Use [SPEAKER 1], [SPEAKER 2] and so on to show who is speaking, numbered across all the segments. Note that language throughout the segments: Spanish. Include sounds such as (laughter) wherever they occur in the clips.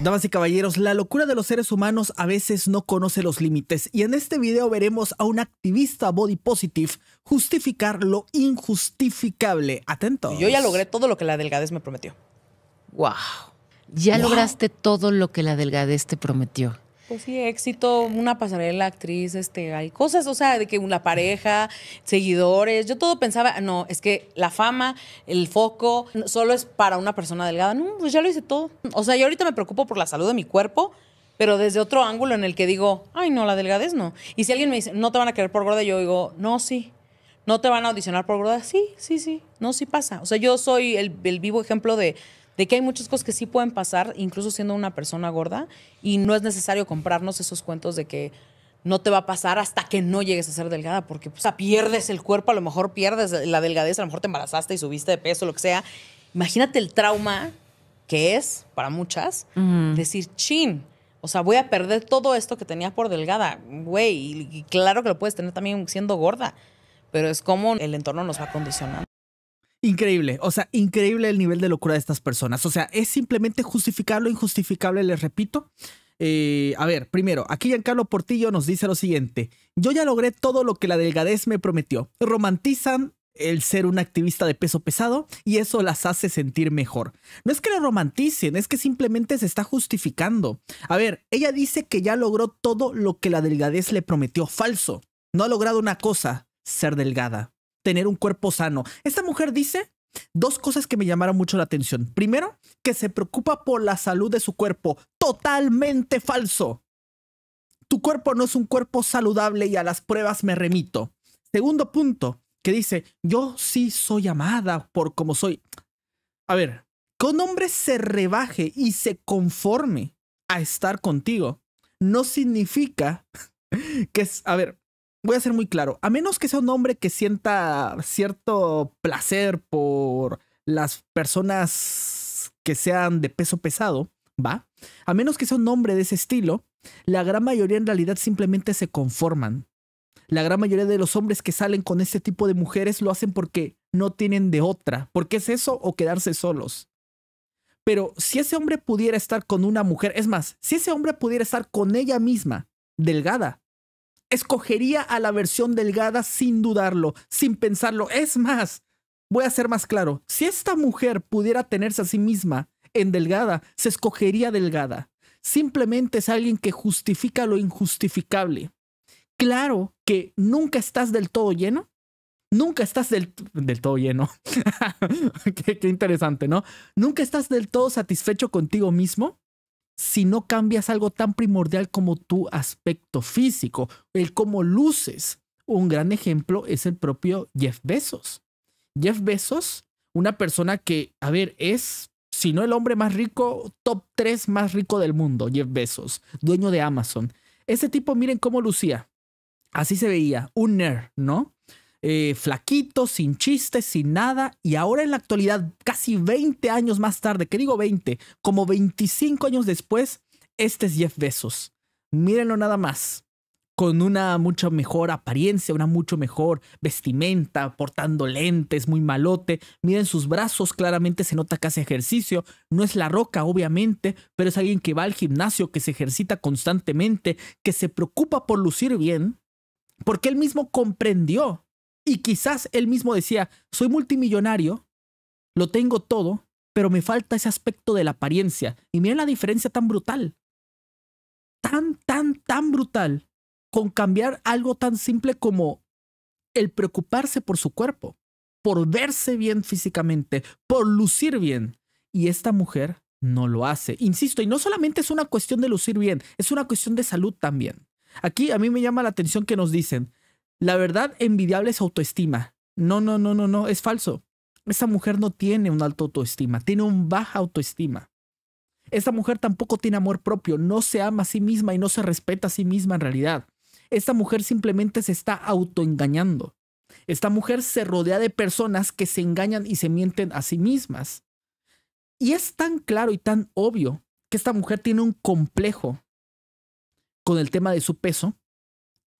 [SPEAKER 1] Damas y caballeros, la locura de los seres humanos a veces no conoce los límites y en este video veremos a un activista body positive justificar lo injustificable. Atento. Yo ya logré todo lo que la delgadez me prometió. Wow. Ya lograste todo lo que la delgadez te prometió. Pues sí, éxito, una pasarela, actriz, este, hay cosas, o sea, de que una pareja, seguidores, yo todo pensaba, no, es que la fama, el foco, solo es para una persona delgada. No, pues ya lo hice todo. O sea, yo ahorita me preocupo por la salud de mi cuerpo, pero desde otro ángulo en el que digo, ay, no, la delgadez no. Y si alguien me dice, no te van a querer por gorda, yo digo, no, sí. No te van a audicionar por gorda, sí, sí, sí. No, sí pasa. O sea, yo soy el vivo ejemplo de de que hay muchas cosas que sí pueden pasar, incluso siendo una persona gorda, y no es necesario comprarnos esos cuentos de que no te va a pasar hasta que no llegues a ser delgada, porque pues pierdes el cuerpo, a lo mejor pierdes la delgadez, a lo mejor te embarazaste y subiste de peso, lo que sea. Imagínate el trauma que es para muchas decir, chin, o sea, voy a perder todo esto que tenía por delgada, güey, y claro que lo puedes tener también siendo gorda, pero es como el entorno nos va condicionando. Increíble, o sea, increíble el nivel de locura de estas personas. O sea, es simplemente justificar lo injustificable, les repito. Eh, a ver, primero, aquí Giancarlo Portillo nos dice lo siguiente. Yo ya logré todo lo que la delgadez me prometió. Romantizan el ser un activista de peso pesado y eso las hace sentir mejor. No es que la romanticen, es que simplemente se está justificando. A ver, ella dice que ya logró todo lo que la delgadez le prometió. Falso. No ha logrado una cosa, ser delgada tener un cuerpo sano. Esta mujer dice dos cosas que me llamaron mucho la atención. Primero, que se preocupa por la salud de su cuerpo. Totalmente falso. Tu cuerpo no es un cuerpo saludable y a las pruebas me remito. Segundo punto, que dice, yo sí soy amada por como soy. A ver, que un hombre se rebaje y se conforme a estar contigo no significa (laughs) que es, a ver, voy a ser muy claro, a menos que sea un hombre que sienta cierto placer por las personas que sean de peso pesado, va, a menos que sea un hombre de ese estilo, la gran mayoría en realidad simplemente se conforman. La gran mayoría de los hombres que salen con este tipo de mujeres lo hacen porque no tienen de otra, porque es eso o quedarse solos. Pero si ese hombre pudiera estar con una mujer, es más, si ese hombre pudiera estar con ella misma, delgada, escogería a la versión delgada sin dudarlo, sin pensarlo. Es más, voy a ser más claro, si esta mujer pudiera tenerse a sí misma en delgada, se escogería delgada. Simplemente es alguien que justifica lo injustificable. Claro que nunca estás del todo lleno, nunca estás del, del todo lleno. (laughs) qué, qué interesante, ¿no? Nunca estás del todo satisfecho contigo mismo, si no cambias algo tan primordial como tu aspecto físico, el cómo luces. Un gran ejemplo es el propio Jeff Bezos. Jeff Bezos, una persona que, a ver, es, si no el hombre más rico, top 3 más rico del mundo, Jeff Bezos, dueño de Amazon. Ese tipo, miren cómo lucía. Así se veía, un nerd, ¿no? Eh, flaquito, sin chistes, sin nada, y ahora en la actualidad, casi 20 años más tarde, que digo 20, como 25 años después, este es Jeff Bezos. Mírenlo nada más, con una mucha mejor apariencia, una mucho mejor vestimenta, portando lentes, muy malote. Miren sus brazos, claramente se nota que hace ejercicio. No es la roca, obviamente, pero es alguien que va al gimnasio, que se ejercita constantemente, que se preocupa por lucir bien, porque él mismo comprendió y quizás él mismo decía, soy multimillonario, lo tengo todo, pero me falta ese aspecto de la apariencia. Y miren la diferencia tan brutal. Tan, tan, tan brutal con cambiar algo tan simple como el preocuparse por su cuerpo, por verse bien físicamente, por lucir bien. Y esta mujer no lo hace. Insisto, y no solamente es una cuestión de lucir bien, es una cuestión de salud también. Aquí a mí me llama la atención que nos dicen, la verdad envidiable es autoestima. No, no, no, no, no, es falso. Esta mujer no tiene una alta autoestima, tiene un baja autoestima. Esta mujer tampoco tiene amor propio, no se ama a sí misma y no se respeta a sí misma en realidad. Esta mujer simplemente se está autoengañando. Esta mujer se rodea de personas que se engañan y se mienten a sí mismas. Y es tan claro y tan obvio que esta mujer tiene un complejo con el tema de su peso,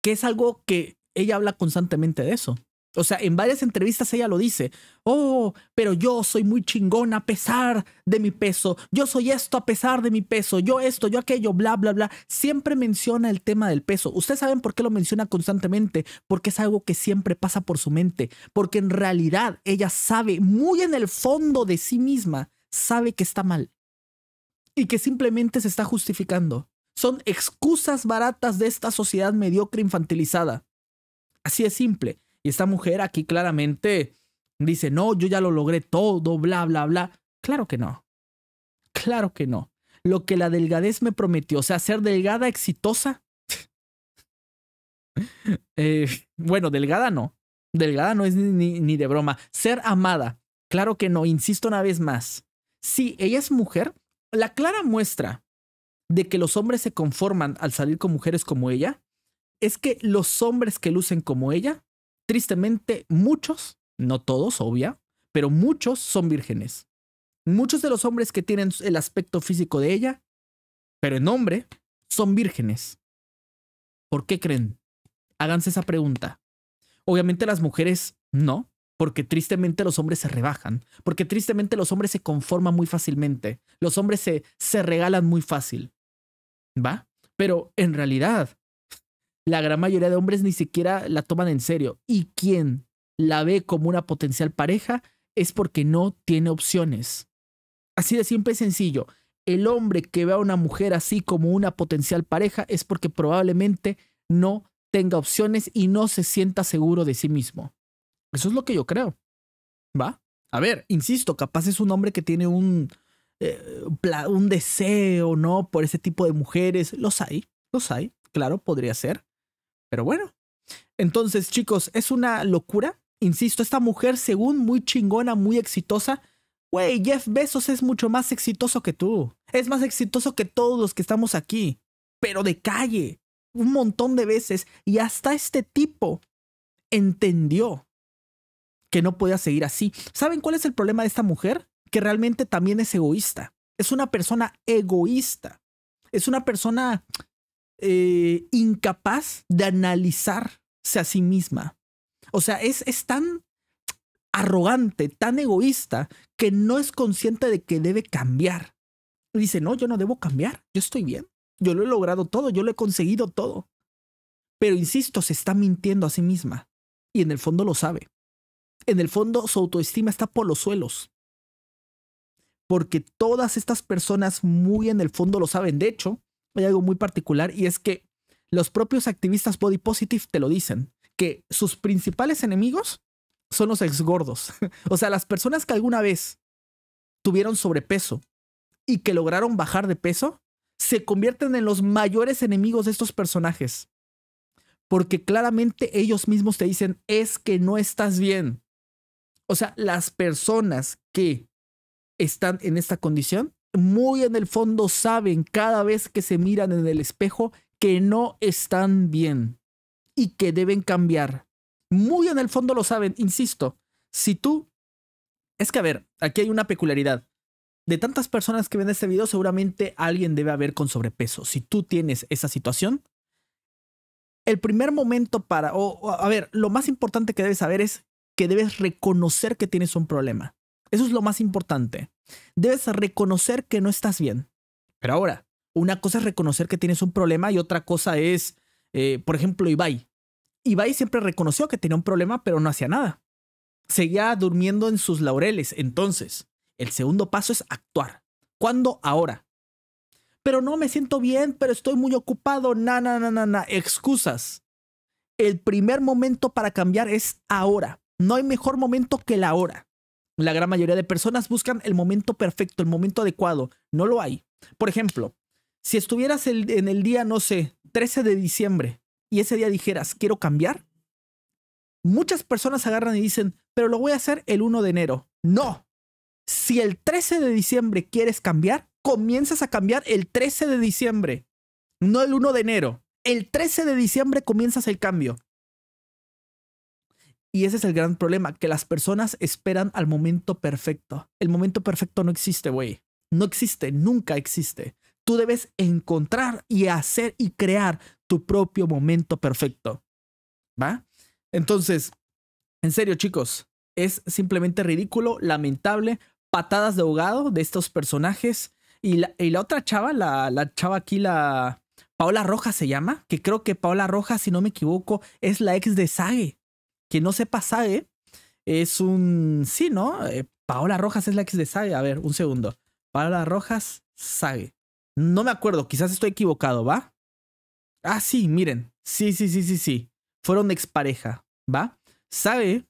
[SPEAKER 1] que es algo que ella habla constantemente de eso. O sea, en varias entrevistas ella lo dice. Oh, pero yo soy muy chingona a pesar de mi peso. Yo soy esto a pesar de mi peso. Yo esto, yo aquello, bla, bla, bla. Siempre menciona el tema del peso. Ustedes saben por qué lo menciona constantemente. Porque es algo que siempre pasa por su mente. Porque en realidad ella sabe, muy en el fondo de sí misma, sabe que está mal. Y que simplemente se está justificando. Son excusas baratas de esta sociedad mediocre infantilizada Así es simple. Y esta mujer aquí claramente dice, no, yo ya lo logré todo, bla, bla, bla. Claro que no. Claro que no. Lo que la delgadez me prometió, o sea, ser delgada, exitosa. (laughs) Eh, bueno, delgada no. Delgada no es ni, ni de broma. Ser amada. Claro que no. Insisto una vez más. Si ella es mujer, la clara muestra de que los hombres se conforman al salir con mujeres como ella es que los hombres que lucen como ella, tristemente muchos, no todos, obvia, pero muchos son vírgenes. Muchos de los hombres que tienen el aspecto físico de ella, pero en hombre, son vírgenes. ¿Por qué creen? Háganse esa pregunta. Obviamente las mujeres no, porque tristemente los hombres se rebajan, porque tristemente los hombres se conforman muy fácilmente, los hombres se, se regalan muy fácil. ¿Va? Pero en realidad, la gran mayoría de hombres ni siquiera la toman en serio. Y quien la ve como una potencial pareja es porque no tiene opciones. Así de simple y sencillo. El hombre que ve a una mujer así como una potencial pareja es porque probablemente no tenga opciones y no se sienta seguro de sí mismo. Eso es lo que yo creo. ¿Va? A ver, insisto, capaz es un hombre que tiene un, eh, un deseo, ¿no? Por ese tipo de mujeres. Los hay, los hay, claro, podría ser. Pero bueno. Entonces, chicos, es una locura. Insisto, esta mujer, según muy chingona, muy exitosa, güey, Jeff Bezos es mucho más exitoso que tú. Es más exitoso que todos los que estamos aquí. Pero de calle, un montón de veces. Y hasta este tipo entendió que no podía seguir así. ¿Saben cuál es el problema de esta mujer? Que realmente también es egoísta. Es una persona egoísta. Es una persona eh, incapaz de analizarse a sí misma. O sea, es, tan arrogante, tan egoísta, que no es consciente de que debe cambiar. dice, no, yo no debo cambiar, yo estoy bien, yo lo he logrado todo, yo lo he conseguido todo. Pero insisto, se está mintiendo a sí misma y en el fondo lo sabe. En el fondo su autoestima está por los suelos. Porque todas estas personas muy en el fondo lo saben. De hecho, hay algo muy particular y es que los propios activistas body positive te lo dicen, que sus principales enemigos son los exgordos. (laughs) o sea, las personas que alguna vez tuvieron sobrepeso y que lograron bajar de peso, se convierten en los mayores enemigos de estos personajes. Porque claramente ellos mismos te dicen, es que no estás bien. O sea, las personas que están en esta condición muy en el fondo saben cada vez que se miran en el espejo que no están bien y que deben cambiar. Muy en el fondo lo saben, insisto. Si tú... Es que, a ver, aquí hay una peculiaridad. De tantas personas que ven este video, seguramente alguien debe haber con sobrepeso. Si tú tienes esa situación, el primer momento para... O, a ver, lo más importante que debes saber es que debes reconocer que tienes un problema. Eso es lo más importante. Debes reconocer que no estás bien. Pero ahora, una cosa es reconocer que tienes un problema y otra cosa es, eh, por ejemplo, Ibai. Ibai siempre reconoció que tenía un problema, pero no hacía nada. Seguía durmiendo en sus laureles. Entonces, el segundo paso es actuar. ¿Cuándo? Ahora. Pero no me siento bien, pero estoy muy ocupado. Na, na, na, na, na. Excusas. El primer momento para cambiar es ahora. No hay mejor momento que la hora. La gran mayoría de personas buscan el momento perfecto, el momento adecuado. No lo hay. Por ejemplo, si estuvieras en el día, no sé, 13 de diciembre y ese día dijeras, quiero cambiar, muchas personas agarran y dicen, pero lo voy a hacer el 1 de enero. No. Si el 13 de diciembre quieres cambiar, comienzas a cambiar el 13 de diciembre, no el 1 de enero. El 13 de diciembre comienzas el cambio. Y ese es el gran problema, que las personas esperan al momento perfecto. El momento perfecto no existe, güey. No existe, nunca existe. Tú debes encontrar y hacer y crear tu propio momento perfecto. ¿Va? Entonces, en serio, chicos, es simplemente ridículo, lamentable, patadas de ahogado de estos personajes. Y la, otra chava, la, chava aquí, la Paola Roja se llama, que creo que Paola Roja, si no me equivoco, es la ex de Sage que no sepa Sage es un. Sí, ¿no? Eh, Paola Rojas es la ex de Sage. A ver, un segundo. Paola Rojas, Sage No me acuerdo, quizás estoy equivocado, ¿va? Ah, sí, miren. Sí, sí, sí, sí, sí. Fueron expareja, ¿va? Sage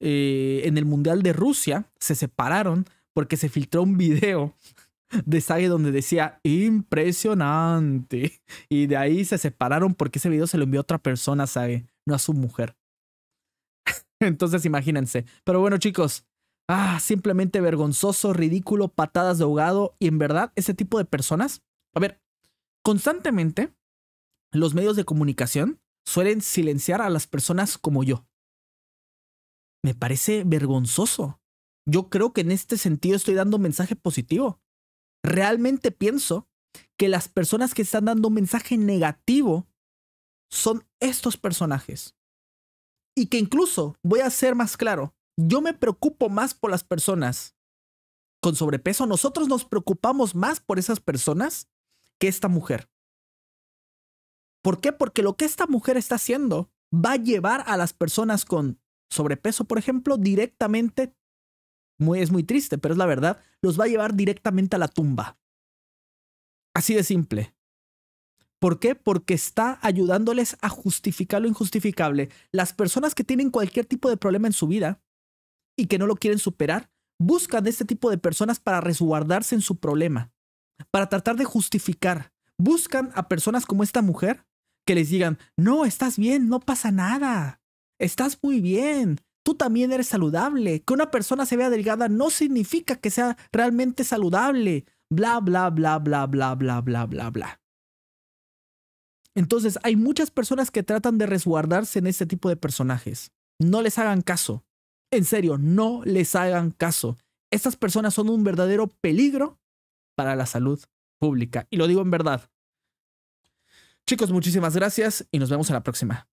[SPEAKER 1] eh, en el Mundial de Rusia, se separaron porque se filtró un video de Sage donde decía impresionante. Y de ahí se separaron porque ese video se lo envió a otra persona, Sage, no a su mujer. Entonces imagínense. Pero bueno, chicos. Ah, simplemente vergonzoso, ridículo, patadas de ahogado. Y en verdad, ese tipo de personas. A ver, constantemente los medios de comunicación suelen silenciar a las personas como yo. Me parece vergonzoso. Yo creo que en este sentido estoy dando un mensaje positivo. Realmente pienso que las personas que están dando un mensaje negativo son estos personajes y que incluso, voy a ser más claro, yo me preocupo más por las personas con sobrepeso, nosotros nos preocupamos más por esas personas que esta mujer. ¿Por qué? Porque lo que esta mujer está haciendo va a llevar a las personas con sobrepeso, por ejemplo, directamente, es muy triste, pero es la verdad, los va a llevar directamente a la tumba. Así de simple. ¿Por qué? Porque está ayudándoles a justificar lo injustificable. Las personas que tienen cualquier tipo de problema en su vida y que no lo quieren superar, buscan este tipo de personas para resguardarse en su problema, para tratar de justificar. Buscan a personas como esta mujer que les digan, no, estás bien, no pasa nada, estás muy bien, tú también eres saludable. Que una persona se vea delgada no significa que sea realmente saludable. Bla, bla, bla, bla, bla, bla, bla, bla, bla. Entonces hay muchas personas que tratan de resguardarse en este tipo de personajes. No les hagan caso. En serio, no les hagan caso. Estas personas son un verdadero peligro para la salud pública. Y lo digo en verdad. Chicos, muchísimas gracias y nos vemos en la próxima.